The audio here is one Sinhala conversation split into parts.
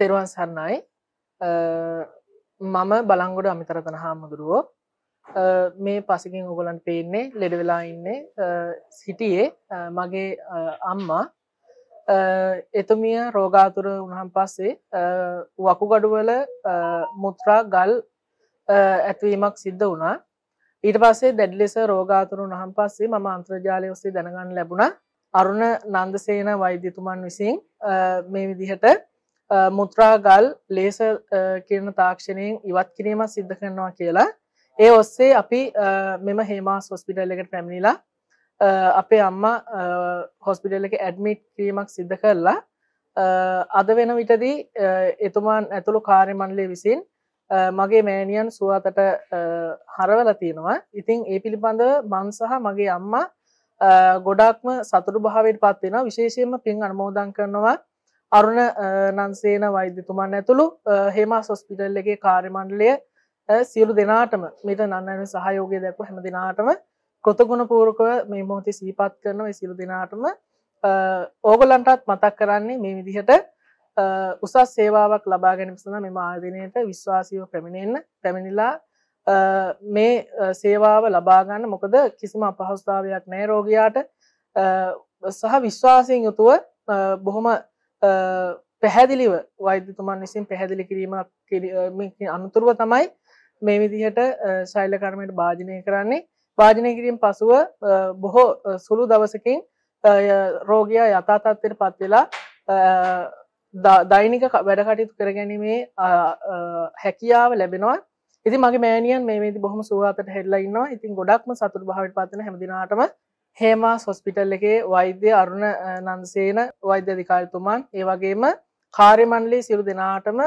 තෙරුවන් සන්නයි මම බලංගොඩ අමිතරතන හාමුදුරුවෝ මේ පසකින් ඔගොලන් පේන්නේ ලෙඩවෙලා ඉන්නේ සිටියේ මගේ අම්මා එතුමිය රෝගාතුර උණහන් පස්සේ වකුගඩුවල මුත්‍රා ගල් ඇත්වීමක් සිද්ධ වුණා ඊට පස්සේ දැඩ් ලෙස රෝගාතුරු උණහන් පස්සේ මම අන්ත්‍රජාලය ඔස්සේ දැනගන්න ලැබුණ අරුණ නන්දසේන වෛද්‍යතුමන් විසින් මේ විදිහට මුත්‍රාගල් ලේස කියන තාක්ෂණයෙන් ඉවත් කිරීම සිද්ධ කරනවා කියලා ඒ ඔස්සේ අපි මෙම හේමා සොස්පිටල් එකට පැමිණිලා අපේ අම්මා හොස්පිටල් එක ඇඩ්මිට් කිරීමක් සිද්ධ කරලා අද වෙන විටදී එතුමාන් ඇතුළු කාර්යමණ්ඩලය විසින් මගේ මෑනියන් සුවතට හරවල තියෙනවා ඉතිං ඒ පිළිබඳ මං සහ මගේ අම්මා ගොඩාක්ම සතුරු භාවයට පත්වෙන විශේෂයෙන්ම පින් අනමෝදන් කරනවා අරුණ නන්සේන වෛද්‍යතුමන් ඇතුළු හෙමා සොස්පිටල්ලගේ කාර්මණ්ඩලය සියලු දෙනාටම මෙත නන්නන සහයෝගය දැක්ව හැම දෙනාටම කොතගුණ පූරකව මේ මොහොතේ සීපත් කරන සියලු දෙනාටම ඕගලන්ටත් මතක් කරන්නේ මේ විදිහට උසස් සේවාවක් ලබා ගැනීම සඳහා මෙම ආයතනයට විශ්වාසීව පැමිණෙන්න පැමිණිලා මේ සේවාව ලබා ගන්න මොකද කිසිම අපහසුතාවයක් නැහැ රෝගියාට සහ විශ්වාසයෙන් යුතුව බොහොම පැහැදිලිව වෛද්‍යතුමන් විසින් පැහැදිලි කිරීමක් කිරීම අනුතුරුව තමයි මේ විදිහට ශෛලකර්මයට භාජනය කරන්නේ භාජනය කිරීම පසුව බොහෝ සුළු දවසකින් රෝගයා යථාතත්වයට පත් වෙලා දෛනික වැඩ කටයුතු කරගැනීමේ හැකියාව ලැබෙනවා ඉතින් මගේ මෑනියන් මේ වෙලාවේදී බොහොම සුව අතට හැරිලා ඉන්නවා ඉතින් ගොඩක්ම සතුට භාවයට පත් වෙන හැමදිනාටම හේමා සොස්පිටල් එකේ වෛද්‍ය අරුණ නන්සේන වෛද්‍ය අධිකාරිතුමන් ඒ වගේම කාර්යමණ්ඩලයේ සියලු දෙනාටම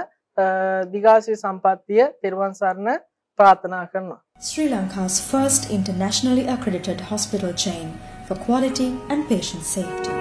දිගාශ්‍රී සම්පත්තිය තෙරුවන් සරණ ප්‍රාර්ථනා කරනවා. Sri Lanka's first internationally accredited hospital chain for quality and patient safety.